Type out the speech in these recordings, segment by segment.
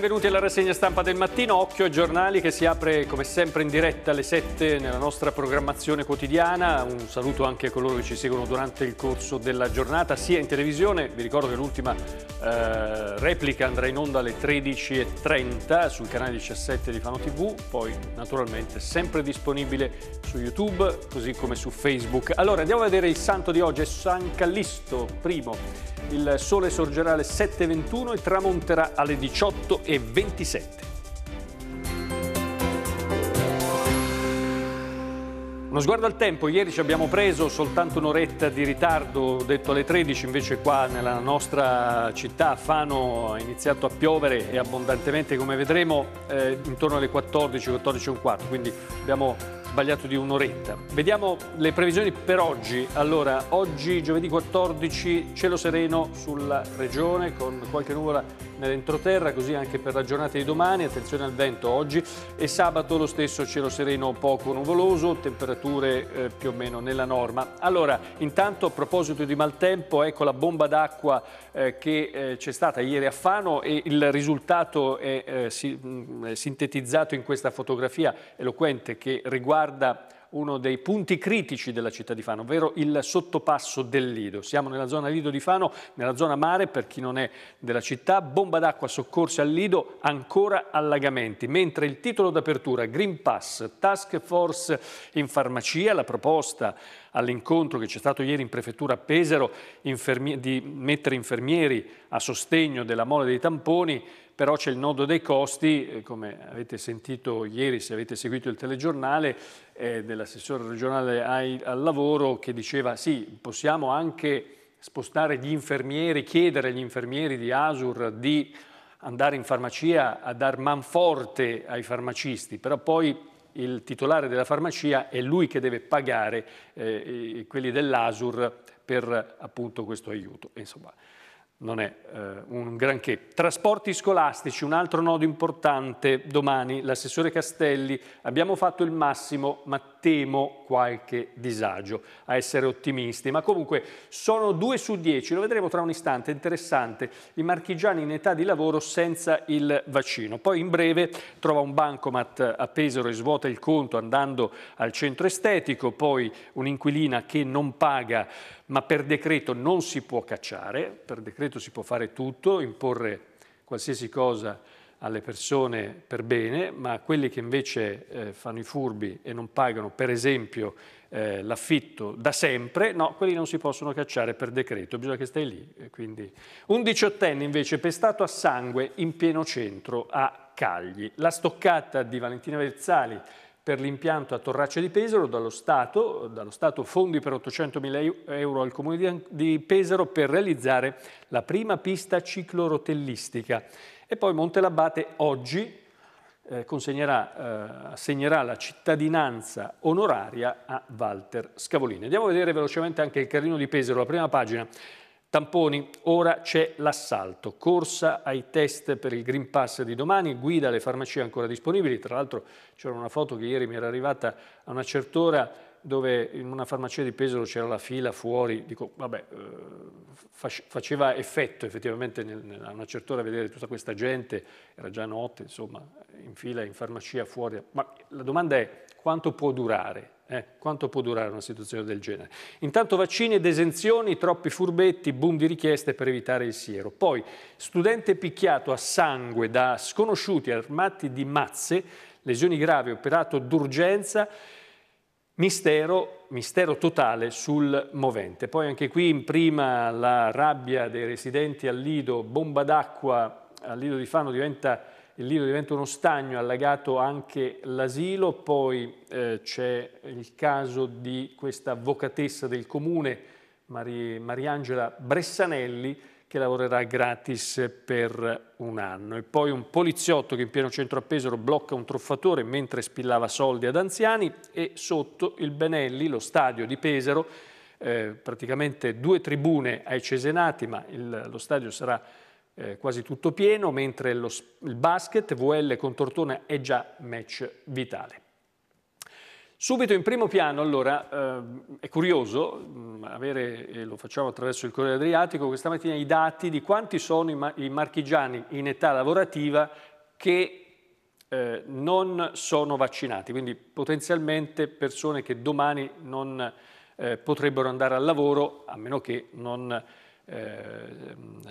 benvenuti alla rassegna stampa del mattino. Occhio ai giornali che si apre come sempre in diretta alle 7 nella nostra programmazione quotidiana. Un saluto anche a coloro che ci seguono durante il corso della giornata, sia in televisione. Vi ricordo che l'ultima eh, replica andrà in onda alle 13.30 sul canale 17 di Fano TV, poi naturalmente sempre disponibile su YouTube così come su Facebook. Allora andiamo a vedere il santo di oggi, è San Callisto I. Il sole sorgerà alle 7.21 e tramonterà alle 18.00 e 27. Uno sguardo al tempo, ieri ci abbiamo preso soltanto un'oretta di ritardo, detto alle 13, invece qua nella nostra città Fano ha iniziato a piovere e abbondantemente come vedremo eh, intorno alle 14, 14 e un quarto, quindi abbiamo sbagliato di un'oretta. Vediamo le previsioni per oggi, allora oggi giovedì 14 cielo sereno sulla regione con qualche nuvola nell'entroterra, così anche per la giornata di domani, attenzione al vento oggi e sabato lo stesso cielo sereno poco nuvoloso, temperature eh, più o meno nella norma. Allora, intanto a proposito di maltempo, ecco la bomba d'acqua eh, che eh, c'è stata ieri a Fano e il risultato è eh, si, mm, sintetizzato in questa fotografia eloquente che riguarda uno dei punti critici della città di Fano, ovvero il sottopasso del Lido. Siamo nella zona Lido di Fano, nella zona mare per chi non è della città, bomba d'acqua soccorsi al Lido, ancora allagamenti, mentre il titolo d'apertura Green Pass, Task Force in farmacia, la proposta all'incontro che c'è stato ieri in prefettura a Pesaro di mettere infermieri a sostegno della mole dei tamponi, però c'è il nodo dei costi, eh, come avete sentito ieri se avete seguito il telegiornale, eh, dell'assessore regionale ai, al lavoro che diceva sì, possiamo anche spostare gli infermieri, chiedere agli infermieri di Asur di andare in farmacia a dar manforte ai farmacisti, però poi il titolare della farmacia è lui che deve pagare eh, quelli dell'Asur per appunto questo aiuto. Insomma, non è eh, un granché. Trasporti scolastici, un altro nodo importante domani, l'assessore Castelli, abbiamo fatto il massimo, ma temo qualche disagio a essere ottimisti, ma comunque sono 2 su 10, lo vedremo tra un istante, interessante, i marchigiani in età di lavoro senza il vaccino. Poi in breve trova un bancomat a Pesaro e svuota il conto andando al centro estetico, poi un'inquilina che non paga ma per decreto non si può cacciare, per decreto si può fare tutto, imporre qualsiasi cosa alle persone per bene, ma quelli che invece eh, fanno i furbi e non pagano, per esempio, eh, l'affitto da sempre, no, quelli non si possono cacciare per decreto, bisogna che stai lì. Eh, quindi. Un diciottenne invece pestato a sangue in pieno centro a Cagli. La stoccata di Valentina Verzali per l'impianto a Torraccia di Pesaro dallo Stato, dallo Stato fondi per 800.000 euro al Comune di Pesaro per realizzare la prima pista ciclorotellistica. E poi Montelabate oggi eh, consegnerà, eh, assegnerà la cittadinanza onoraria a Walter Scavolini. Andiamo a vedere velocemente anche il carrino di Pesaro, la prima pagina. Tamponi, ora c'è l'assalto, corsa ai test per il Green Pass di domani, guida alle farmacie ancora disponibili, tra l'altro c'era una foto che ieri mi era arrivata a una certa ora dove in una farmacia di Pesaro c'era la fila fuori, dico, vabbè, eh, faceva effetto effettivamente a una certa ora vedere tutta questa gente, era già notte, insomma, in fila in farmacia fuori, ma la domanda è quanto può durare? Eh? quanto può durare una situazione del genere? Intanto vaccini ed esenzioni, troppi furbetti, boom di richieste per evitare il siero. Poi studente picchiato a sangue da sconosciuti armati di mazze, lesioni gravi, operato d'urgenza, Mistero, mistero, totale sul movente. Poi anche qui in prima la rabbia dei residenti al Lido, bomba d'acqua al Lido di Fano diventa, il Lido diventa uno stagno, allagato anche l'asilo, poi eh, c'è il caso di questa avvocatessa del comune, Mari, Mariangela Bressanelli, che lavorerà gratis per un anno. E poi un poliziotto che in pieno centro a Pesaro blocca un truffatore mentre spillava soldi ad anziani e sotto il Benelli, lo stadio di Pesaro, eh, praticamente due tribune ai Cesenati, ma il, lo stadio sarà eh, quasi tutto pieno, mentre lo, il basket VL con Tortona è già match vitale. Subito in primo piano, allora, ehm, è curioso mm, avere, e lo facciamo attraverso il Corriere Adriatico, questa mattina i dati di quanti sono i marchigiani in età lavorativa che eh, non sono vaccinati, quindi potenzialmente persone che domani non eh, potrebbero andare al lavoro a meno che non, eh,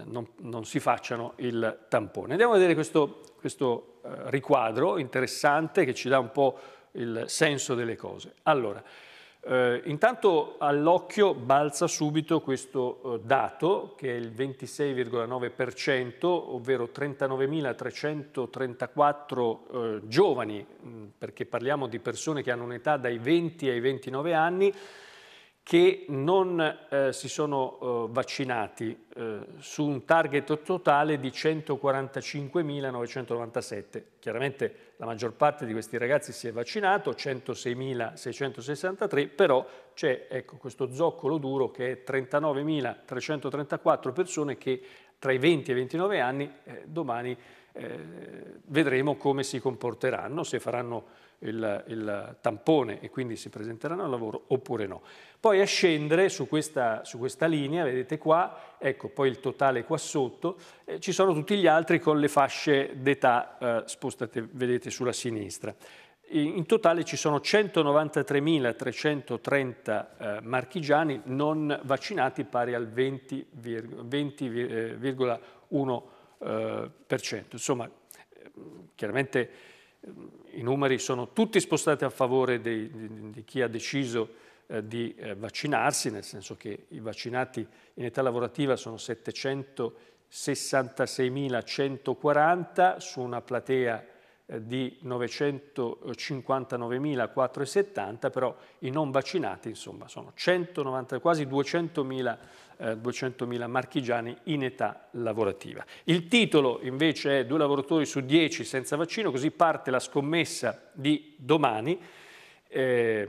non, non, si facciano il tampone. Andiamo a vedere questo, questo eh, riquadro interessante che ci dà un po' il senso delle cose. Allora, eh, intanto all'occhio balza subito questo eh, dato che è il 26,9%, ovvero 39.334 eh, giovani, mh, perché parliamo di persone che hanno un'età dai 20 ai 29 anni, che non eh, si sono eh, vaccinati eh, su un target totale di 145.997. Chiaramente la maggior parte di questi ragazzi si è vaccinato, 106.663, però c'è ecco, questo zoccolo duro che è 39.334 persone che tra i 20 e i 29 anni eh, domani eh, vedremo come si comporteranno, se faranno il, il, tampone e quindi si presenteranno al lavoro oppure no. Poi a scendere su questa, su questa linea, vedete qua, ecco poi il totale qua sotto, eh, ci sono tutti gli altri con le fasce d'età eh, spostate, vedete, sulla sinistra. In totale ci sono 193.330 eh, marchigiani non vaccinati pari al 20,1%. 20, eh, eh Insomma, ehm, chiaramente ehm, i numeri sono tutti spostati a favore dei, di, di, chi ha deciso eh, di eh, vaccinarsi, nel senso che i vaccinati in età lavorativa sono 766.140 su una platea eh, di 959.470, però i non vaccinati insomma, sono 190, quasi 200.000 200.000 eh, marchigiani in età lavorativa. Il titolo invece è Due lavoratori su 10 senza vaccino, così parte la scommessa di domani, eh,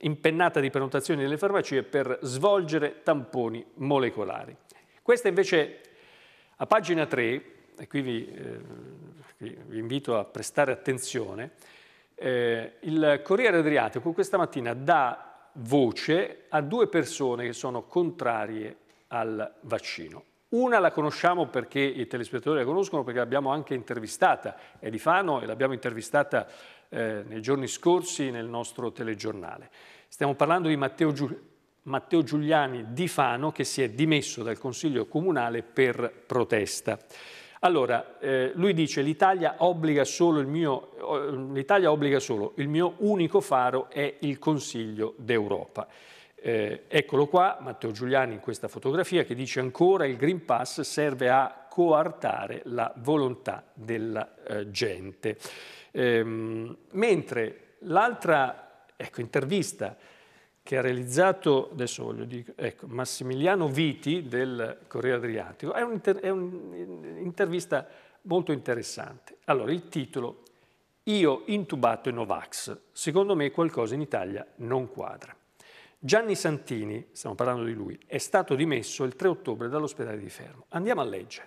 impennata di prenotazioni nelle farmacie per svolgere tamponi molecolari. Questa invece a pagina 3, e qui vi, eh, vi invito a prestare attenzione, eh, il Corriere Adriatico questa mattina dà voce a due persone che sono contrarie al vaccino. Una la conosciamo perché i telespettatori la conoscono, perché l'abbiamo anche intervistata, è di Fano e l'abbiamo intervistata eh, nei giorni scorsi nel nostro telegiornale. Stiamo parlando di Matteo, Giul Matteo Giuliani di Fano che si è dimesso dal Consiglio Comunale per protesta. Allora, eh, lui dice l'Italia obbliga, obbliga solo il mio unico faro è il Consiglio d'Europa. Eh, eccolo qua, Matteo Giuliani in questa fotografia che dice ancora il Green Pass serve a coartare la volontà della eh, gente. Ehm, mentre l'altra ecco, intervista che ha realizzato, adesso voglio dire, ecco, Massimiliano Viti del Corriere Adriatico, è un'intervista inter, molto interessante. Allora, il titolo, Io intubato e Novax, secondo me qualcosa in Italia non quadra. Gianni Santini, stiamo parlando di lui, è stato dimesso il 3 ottobre dall'ospedale di Fermo. Andiamo a leggere.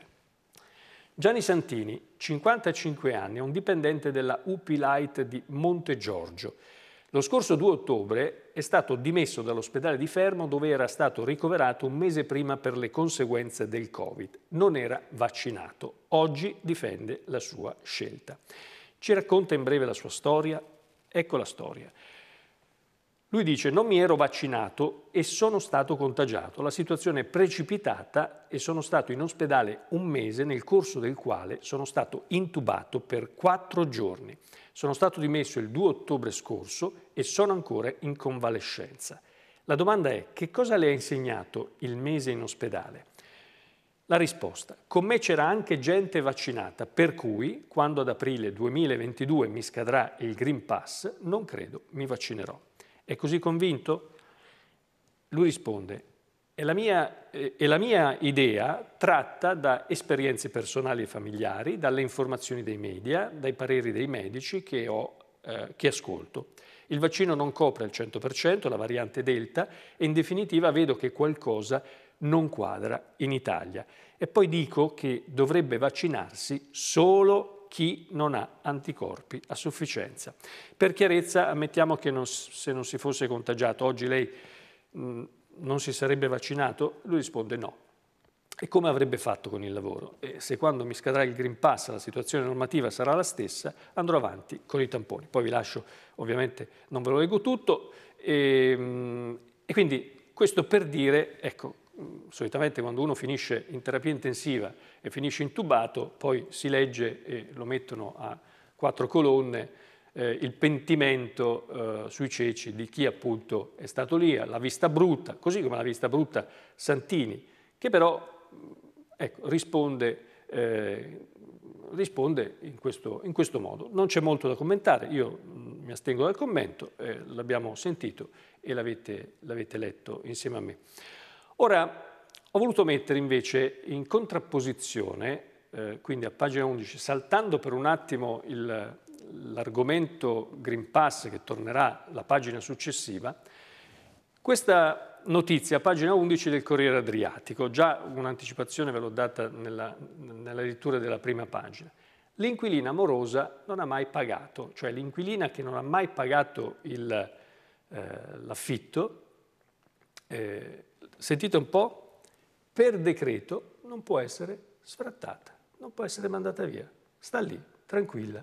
Gianni Santini, 55 anni, è un dipendente della UP Light di Monte Giorgio, lo scorso 2 ottobre è stato dimesso dall'ospedale di Fermo dove era stato ricoverato un mese prima per le conseguenze del Covid. Non era vaccinato. Oggi difende la sua scelta. Ci racconta in breve la sua storia. Ecco la storia. Lui dice non mi ero vaccinato e sono stato contagiato. La situazione è precipitata e sono stato in ospedale un mese nel corso del quale sono stato intubato per quattro giorni. Sono stato dimesso il 2 ottobre scorso e sono ancora in convalescenza. La domanda è che cosa le ha insegnato il mese in ospedale? La risposta, con me c'era anche gente vaccinata, per cui quando ad aprile 2022 mi scadrà il Green Pass, non credo mi vaccinerò. È così convinto? Lui risponde, e la, mia, e eh, la mia idea tratta da esperienze personali e familiari, dalle informazioni dei media, dai pareri dei medici che, ho, eh, che ascolto. Il vaccino non copre al 100%, la variante Delta, e in definitiva vedo che qualcosa non quadra in Italia. E poi dico che dovrebbe vaccinarsi solo chi non ha anticorpi a sufficienza. Per chiarezza ammettiamo che non, se non si fosse contagiato, oggi lei mh, non si sarebbe vaccinato? Lui risponde no. E come avrebbe fatto con il lavoro? E se quando mi scadrà il Green Pass la situazione normativa sarà la stessa, andrò avanti con i tamponi. Poi vi lascio, ovviamente non ve lo leggo tutto. E, ehm, e quindi questo per dire, ecco, solitamente quando uno finisce in terapia intensiva e finisce intubato, poi si legge e lo mettono a quattro colonne eh, il pentimento eh, sui ceci di chi appunto è stato lì, la vista brutta, così come la vista brutta Santini, che però mm, ecco, risponde, eh, risponde in, questo, in, questo, modo. Non c'è molto da commentare, io mm, mi astengo dal commento, eh, l'abbiamo sentito e l'avete, l'avete letto insieme a me. Ora, ho voluto mettere invece in contrapposizione eh, quindi a pagina 11, saltando per un attimo il, l'argomento Green Pass che tornerà la pagina successiva, questa notizia, pagina 11 del Corriere Adriatico, già un'anticipazione ve l'ho data nella, nella lettura della prima pagina. L'inquilina morosa non ha mai pagato, cioè l'inquilina che non ha mai pagato eh, l'affitto, eh, eh, sentite un po', per decreto non può essere sfrattata, non può essere mandata via, sta lì, tranquilla.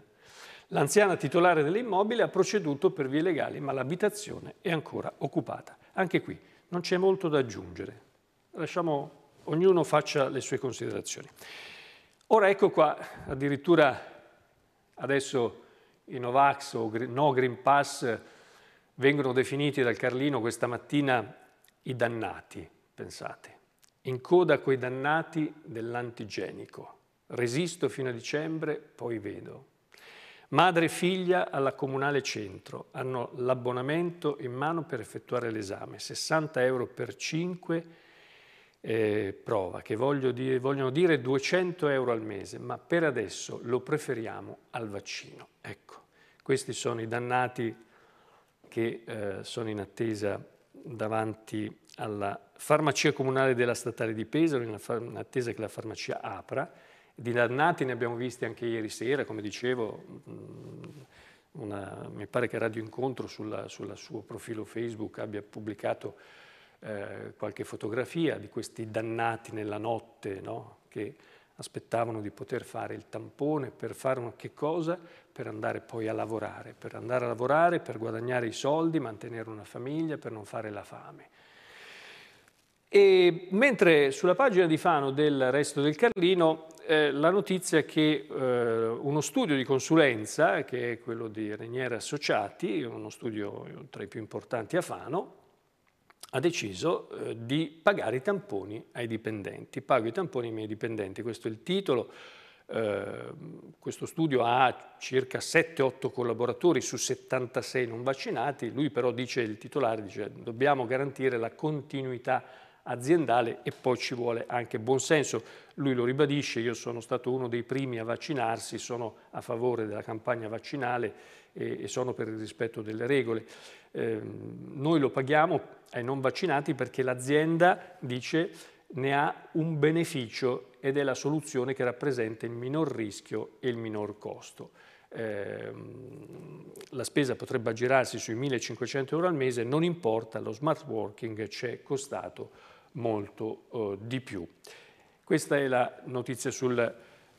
L'anziana titolare dell'immobile ha proceduto per vie legali, ma l'abitazione è ancora occupata. Anche qui non c'è molto da aggiungere. Lasciamo ognuno faccia le sue considerazioni. Ora ecco qua, addirittura adesso i Novax o No Green Pass vengono definiti dal Carlino questa mattina i dannati, pensate. In coda coi dannati dell'antigenico. Resisto fino a dicembre, poi vedo. Madre e figlia alla Comunale Centro hanno l'abbonamento in mano per effettuare l'esame, 60 euro per 5 eh, prova, che dire, vogliono dire 200 euro al mese, ma per adesso lo preferiamo al vaccino. Ecco, questi sono i dannati che eh, sono in attesa davanti alla farmacia comunale della statale di Pesaro, in attesa che la farmacia apra, di dannati ne abbiamo visti anche ieri sera, come dicevo, mm, una, mi pare che Radio Incontro sul suo profilo Facebook abbia pubblicato eh, qualche fotografia di questi dannati nella notte no? che aspettavano di poter fare il tampone per fare una che cosa? Per andare poi a lavorare, per andare a lavorare, per guadagnare i soldi, mantenere una famiglia, per non fare la fame. E mentre sulla pagina di Fano del Resto del Carlino eh, la notizia che eh, uno studio di consulenza, che è quello di Reniere Associati, uno studio tra i più importanti a Fano, ha deciso eh, di pagare i tamponi ai dipendenti. Pago i tamponi ai miei dipendenti, questo è il titolo. Eh, questo studio ha circa 7-8 collaboratori su 76 non vaccinati, lui però dice, il titolare dice, dobbiamo garantire la continuità aziendale e poi ci vuole anche buonsenso. Lui lo ribadisce, io sono stato uno dei primi a vaccinarsi, sono a favore della campagna vaccinale e, e sono per il rispetto delle regole. Eh, noi lo paghiamo ai non vaccinati perché l'azienda dice ne ha un beneficio ed è la soluzione che rappresenta il minor rischio e il minor costo. Eh, la spesa potrebbe aggirarsi sui 1.500 euro al mese, non importa, lo smart working c'è costato molto eh, di più. Questa è la notizia sul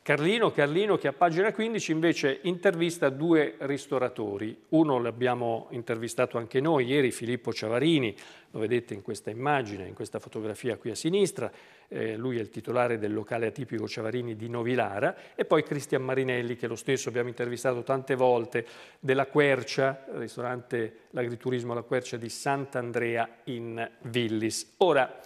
Carlino. Carlino che a pagina 15 invece intervista due ristoratori. Uno l'abbiamo intervistato anche noi ieri, Filippo Ciavarini, lo vedete in questa immagine, in questa fotografia qui a sinistra. Eh, lui è il titolare del locale atipico Ciavarini di Novilara. E poi Cristian Marinelli, che lo stesso abbiamo intervistato tante volte, della Quercia, ristorante l'agriturismo La Quercia di Sant'Andrea in Villis. Ora,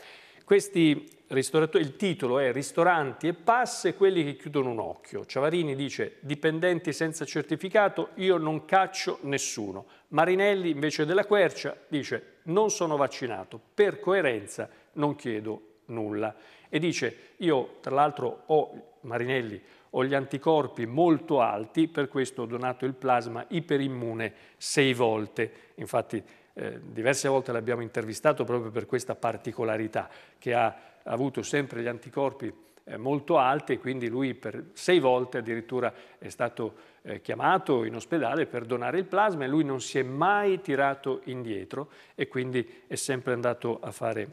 il titolo è Ristoranti e passe quelli che chiudono un occhio. Ciavarini dice dipendenti senza certificato, io non caccio nessuno. Marinelli invece della Quercia dice non sono vaccinato, per coerenza non chiedo nulla. E dice io tra l'altro ho Marinelli ho gli anticorpi molto alti, per questo ho donato il plasma iperimmune sei volte. Infatti eh, diverse volte l'abbiamo intervistato proprio per questa particolarità, che ha avuto sempre gli anticorpi eh, molto alti e quindi lui per sei volte addirittura è stato eh, chiamato in ospedale per donare il plasma e lui non si è mai tirato indietro e quindi è sempre andato a fare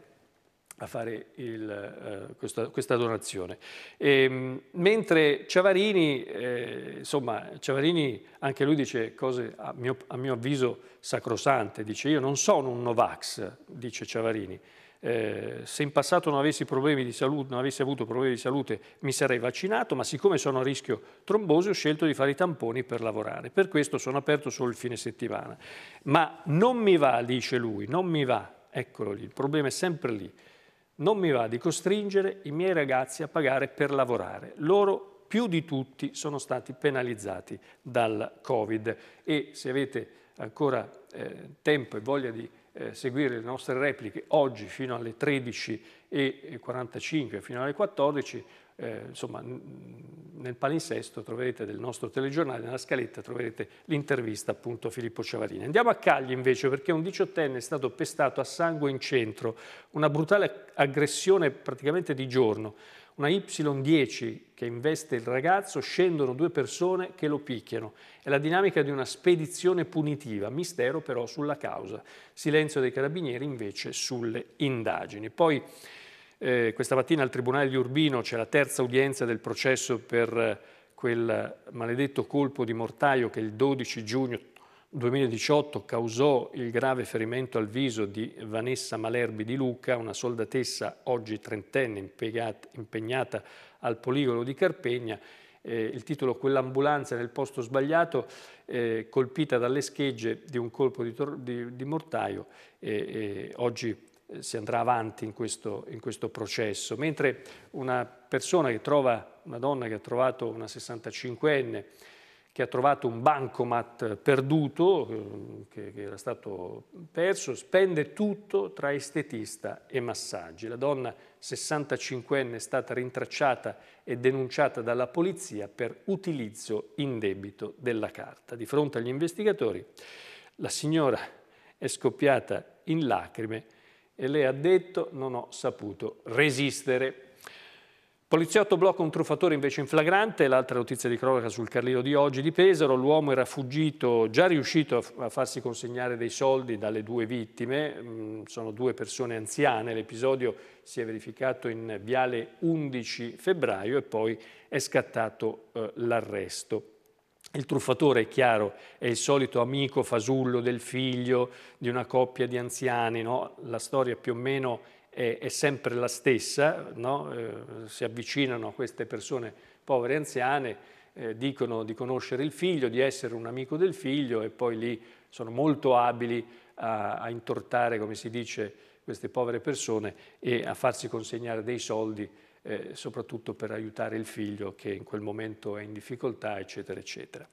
a fare il, eh, questa, questa, donazione. E, ehm, mentre Ciavarini, eh, insomma, Ciavarini anche lui dice cose a mio, a mio, avviso sacrosante, dice io non sono un Novax, dice Ciavarini, eh, se in passato non avessi, salute, non avessi avuto problemi di salute mi sarei vaccinato, ma siccome sono a rischio trombosi ho scelto di fare i tamponi per lavorare, per questo sono aperto solo il fine settimana. Ma non mi va, dice lui, non mi va, eccolo lì, il problema è sempre lì non mi va di costringere i miei ragazzi a pagare per lavorare. Loro più di tutti sono stati penalizzati dal Covid e se avete ancora eh, tempo e voglia di eh, seguire le nostre repliche oggi fino alle 13.45, fino alle 14, eh, insomma, nel palinsesto troverete del nostro telegiornale, nella scaletta troverete l'intervista appunto a Filippo Ciavarini. Andiamo a Cagli invece perché un diciottenne è stato pestato a sangue in centro, una brutale aggressione praticamente di giorno. Una Y10 che investe il ragazzo, scendono due persone che lo picchiano. È la dinamica di una spedizione punitiva, mistero però sulla causa. Silenzio dei carabinieri invece sulle indagini. Poi eh, questa mattina al Tribunale di Urbino c'è la terza udienza del processo per eh, quel maledetto colpo di mortaio che il 12 giugno 2018 causò il grave ferimento al viso di Vanessa Malerbi di Luca, una soldatessa oggi trentenne impiegata, impegnata al poligono di Carpegna. Eh, il titolo Quell'ambulanza nel posto sbagliato, eh, colpita dalle schegge di un colpo di, di, di mortaio, eh, eh, oggi eh, si andrà avanti in questo, in questo, processo, mentre una persona che trova, una donna che ha trovato, una 65enne, che ha trovato un bancomat perduto, eh, che, che era stato perso, spende tutto tra estetista e massaggi. La donna 65enne è stata rintracciata e denunciata dalla polizia per utilizzo in debito della carta. Di fronte agli investigatori la signora è scoppiata in lacrime e lei ha detto non ho saputo resistere. Poliziotto blocca un truffatore invece in flagrante, l'altra notizia di cronaca sul Carlino di oggi di Pesaro, l'uomo era fuggito, già riuscito a farsi consegnare dei soldi dalle due vittime, mm, sono due persone anziane, l'episodio si è verificato in Viale 11 febbraio e poi è scattato eh, l'arresto. Il truffatore, è chiaro, è il solito amico fasullo del figlio di una coppia di anziani, no? la storia più o meno è, è sempre la stessa, no? eh, si avvicinano queste persone povere e anziane, eh, dicono di conoscere il figlio, di essere un amico del figlio e poi lì sono molto abili a, a intortare, come si dice, queste povere persone e a farsi consegnare dei soldi eh, soprattutto per aiutare il figlio che in quel momento è in difficoltà, eccetera, eccetera.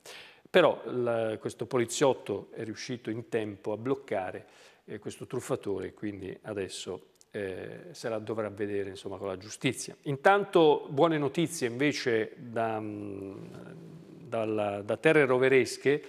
Però la, questo poliziotto è riuscito in tempo a bloccare eh, questo truffatore, quindi adesso eh, se la dovrà vedere insomma, con la giustizia. Intanto buone notizie invece da, dalla, da terre roveresche,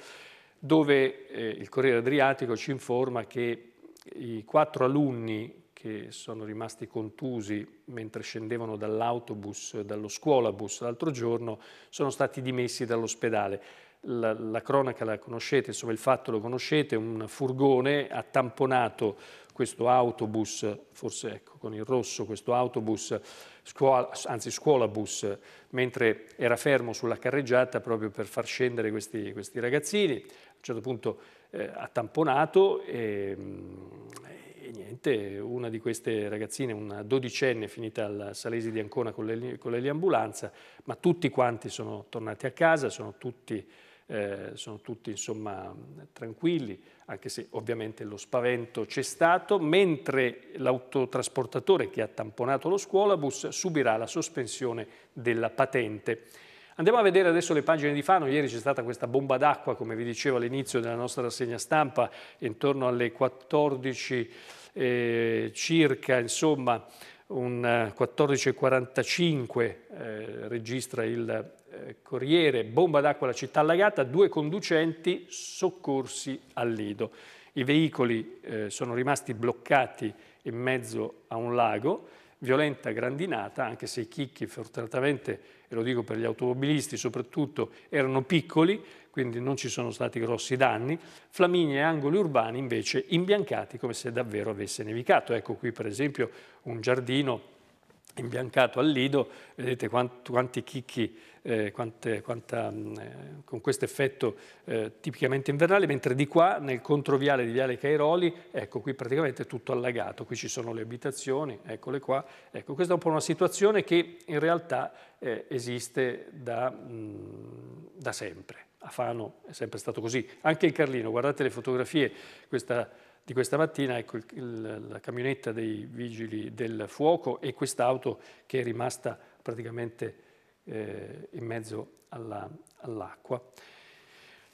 dove eh, il Corriere Adriatico ci informa che i quattro alunni che sono rimasti contusi mentre scendevano dall'autobus, dallo scuolabus l'altro giorno, sono stati dimessi dall'ospedale. La, la, cronaca la conoscete, insomma il fatto lo conoscete, un furgone ha tamponato questo autobus, forse ecco, con il rosso, questo autobus, scuola, anzi scuolabus, mentre era fermo sulla carreggiata proprio per far scendere questi, questi ragazzini. A un certo punto eh, ha tamponato e, mm, niente, una di queste ragazzine, una dodicenne, finita al Salesi di Ancona con l'eliambulanza, ma tutti quanti sono tornati a casa, sono tutti, eh, sono tutti insomma, tranquilli, anche se ovviamente lo spavento c'è stato, mentre l'autotrasportatore che ha tamponato lo scuolabus subirà la sospensione della patente. Andiamo a vedere adesso le pagine di Fano. Ieri c'è stata questa bomba d'acqua, come vi dicevo all'inizio della nostra rassegna stampa, intorno alle 14 eh, circa, insomma, un 14.45 eh, eh, registra il eh, Corriere, bomba d'acqua alla città allagata, due conducenti soccorsi al lido. I veicoli eh, sono rimasti bloccati in mezzo a un lago, violenta grandinata, anche se i chicchi fortunatamente e lo dico per gli automobilisti soprattutto, erano piccoli, quindi non ci sono stati grossi danni, Flaminia e angoli urbani invece imbiancati come se davvero avesse nevicato. Ecco qui per esempio un giardino imbiancato al Lido, vedete quanti, quanti chicchi, eh, quante, quanta, mh, mm, eh, con questo effetto eh, tipicamente invernale, mentre di qua nel controviale di Viale Cairoli, ecco qui praticamente è tutto allagato, qui ci sono le abitazioni, eccole qua, ecco questa è un po' una situazione che in realtà eh, esiste da, mh, mm, da sempre, a Fano è sempre stato così, anche il Carlino, guardate le fotografie, questa di questa mattina, ecco il, la camionetta dei vigili del fuoco e quest'auto che è rimasta praticamente eh, in mezzo all'acqua.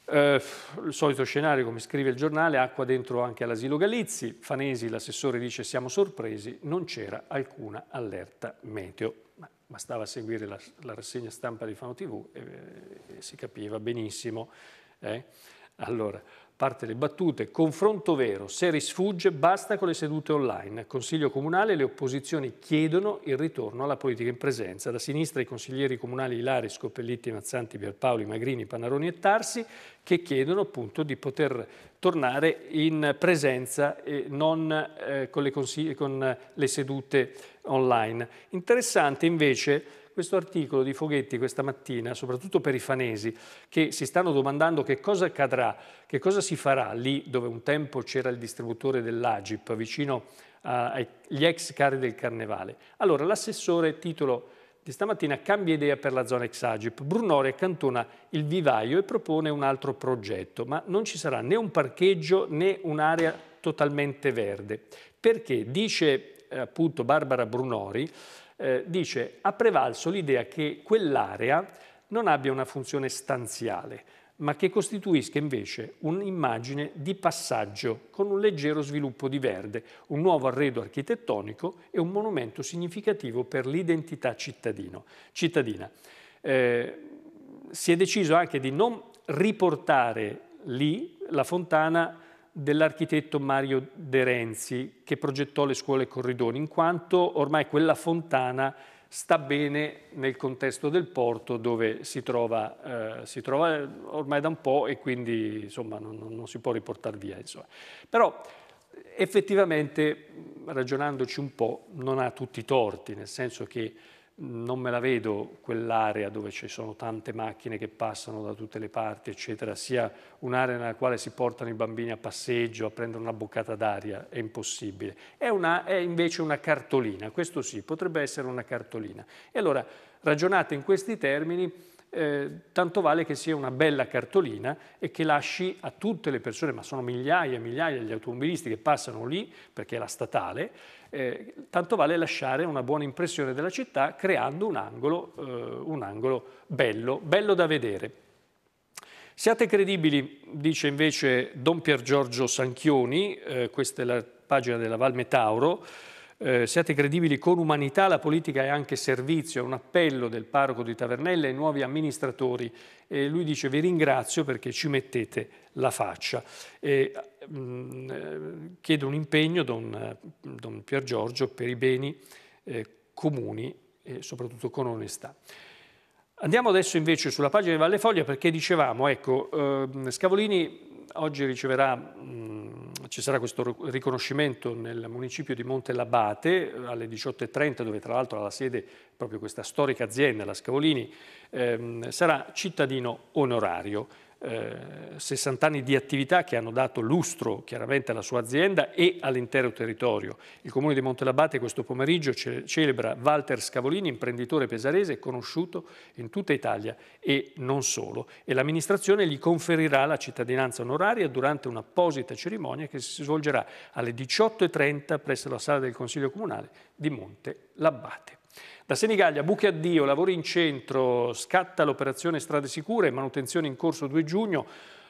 eh, il solito scenario, come scrive il giornale, acqua dentro anche all'asilo Galizzi. Fanesi, l'assessore, dice siamo sorpresi, non c'era alcuna allerta meteo. Ma bastava seguire la, la, rassegna stampa di Fano TV e, e si capiva benissimo. Eh? Allora, Parte le battute, confronto vero, se risfugge basta con le sedute online. Consiglio comunale, le opposizioni chiedono il ritorno alla politica in presenza. Da sinistra i consiglieri comunali Ilari, Scopellitti, Mazzanti, Pierpaoli, Magrini, Panaroni e Tarsi che chiedono appunto di poter tornare in presenza e non eh, con, le con le sedute online. Interessante invece questo articolo di Foghetti questa mattina, soprattutto per i fanesi, che si stanno domandando che cosa accadrà, che cosa si farà lì dove un tempo c'era il distributore dell'Agip, vicino agli ex cari del Carnevale. Allora, l'assessore titolo di stamattina cambia idea per la zona ex Agip. Brunori accantona il vivaio e propone un altro progetto, ma non ci sarà né un parcheggio né un'area totalmente verde. Perché, dice eh, appunto Barbara Brunori, eh, dice ha prevalso l'idea che quell'area non abbia una funzione stanziale, ma che costituisca invece un'immagine di passaggio con un leggero sviluppo di verde, un nuovo arredo architettonico e un monumento significativo per l'identità cittadina. Eh, si è deciso anche di non riportare lì la fontana dell'architetto Mario De Renzi che progettò le scuole corridori, in quanto ormai quella fontana sta bene nel contesto del porto dove si trova, eh, si trova ormai da un po' e quindi insomma, non, non, si può riportare via. Insomma. Però effettivamente ragionandoci un po' non ha tutti i torti, nel senso che non me la vedo quell'area dove ci sono tante macchine che passano da tutte le parti, eccetera, sia un'area nella quale si portano i bambini a passeggio, a prendere una boccata d'aria, è impossibile. È, una, è invece una cartolina, questo sì, potrebbe essere una cartolina. E allora ragionate in questi termini, eh, tanto vale che sia una bella cartolina e che lasci a tutte le persone, ma sono migliaia e migliaia gli automobilisti che passano lì, perché è la statale, eh, tanto vale lasciare una buona impressione della città creando un angolo, eh, un angolo bello, bello da vedere. Siate credibili, dice invece Don Piergiorgio Sanchioni, eh, questa è la pagina della Valme Metauro, eh, siate credibili con umanità, la politica è anche servizio, è un appello del parroco di Tavernella ai nuovi amministratori. E lui dice vi ringrazio perché ci mettete la faccia. E, mh, mm, eh, chiedo un impegno, don, don Pier Giorgio, per i beni eh, comuni e soprattutto con onestà. Andiamo adesso invece sulla pagina di Valle Foglia perché dicevamo, ecco, eh, Scavolini oggi riceverà... Mh, mm, ci sarà questo riconoscimento nel municipio di Montelabate eh, alle 18.30, dove tra l'altro ha la sede proprio questa storica azienda, la Scavolini, ehm, sarà cittadino onorario eh, 60 anni di attività che hanno dato lustro chiaramente alla sua azienda e all'intero territorio. Il Comune di Montelabate questo pomeriggio ce celebra Walter Scavolini, imprenditore pesarese conosciuto in tutta Italia e non solo. E l'amministrazione gli conferirà la cittadinanza onoraria durante un'apposita cerimonia che si svolgerà alle 18.30 presso la sala del Consiglio Comunale di Monte Labbate. Da Senigallia, buche addio, lavori in centro, scatta l'operazione Strade Sicure, manutenzione in corso 2 giugno,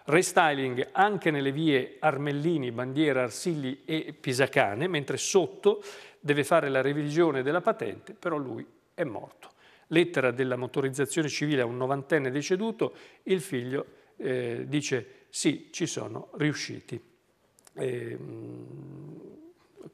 restyling anche nelle vie Armellini, Bandiera, Arsigli e Pisacane, mentre sotto deve fare la revisione della patente, però lui è morto. Lettera della motorizzazione civile a un novantenne deceduto, il figlio eh, dice sì, ci sono riusciti. Eh,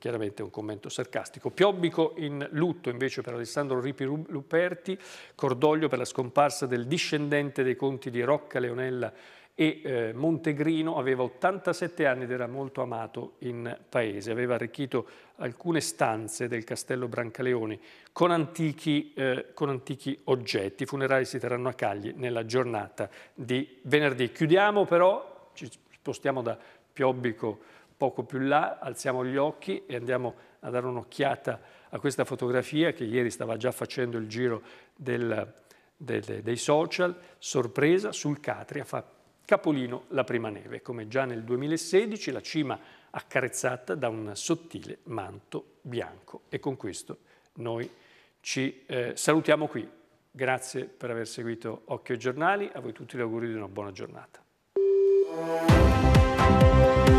chiaramente un commento sarcastico. Piobbico in lutto invece per Alessandro Ripi Luperti, cordoglio per la scomparsa del discendente dei conti di Rocca, Leonella e eh, Montegrino, aveva 87 anni ed era molto amato in paese, aveva arricchito alcune stanze del castello Brancaleoni con antichi, eh, con antichi oggetti, i funerali si terranno a Cagli nella giornata di venerdì. Chiudiamo però, ci spostiamo da Piobbico poco più là, alziamo gli occhi e andiamo a dare un'occhiata a questa fotografia che ieri stava già facendo il giro del, del, dei social, sorpresa, sul Catria fa capolino la prima neve, come già nel 2016 la cima accarezzata da un sottile manto bianco. E con questo noi ci eh, salutiamo qui. Grazie per aver seguito Occhio ai Giornali, a voi tutti gli auguri di una buona giornata.